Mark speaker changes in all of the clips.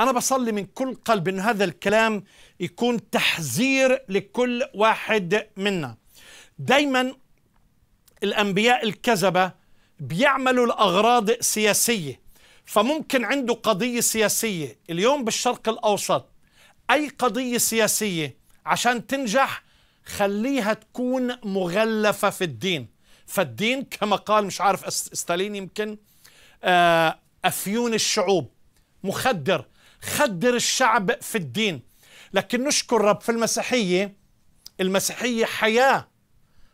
Speaker 1: أنا بصلي من كل قلب أن هذا الكلام يكون تحذير لكل واحد منا دايما الأنبياء الكذبة بيعملوا لأغراض سياسية فممكن عنده قضية سياسية اليوم بالشرق الأوسط أي قضية سياسية عشان تنجح خليها تكون مغلفة في الدين فالدين كما قال مش عارف ستالين يمكن آه، أفيون الشعوب مخدر خدر الشعب في الدين لكن نشكر رب في المسيحية المسيحية حياة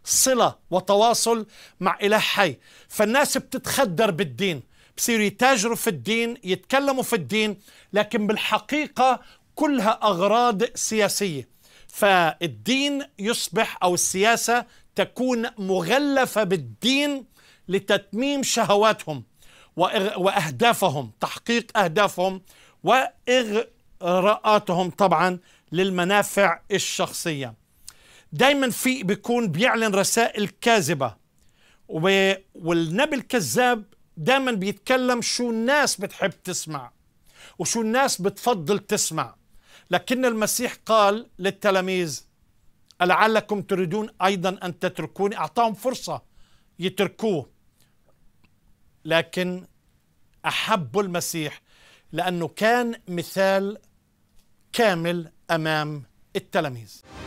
Speaker 1: صلة وتواصل مع إله حي فالناس بتتخدر بالدين بصيروا يتاجروا في الدين يتكلموا في الدين لكن بالحقيقة كلها أغراض سياسية فالدين يصبح أو السياسة تكون مغلفة بالدين لتتميم شهواتهم وأهدافهم تحقيق أهدافهم واغراءاتهم طبعا للمنافع الشخصيه دايما في بيكون بيعلن رسائل كاذبه والنبي الكذاب دايما بيتكلم شو الناس بتحب تسمع وشو الناس بتفضل تسمع لكن المسيح قال للتلاميذ لعلكم تريدون ايضا ان تتركوني اعطاهم فرصه يتركوه لكن احبوا المسيح لأنه كان مثال كامل أمام التلاميذ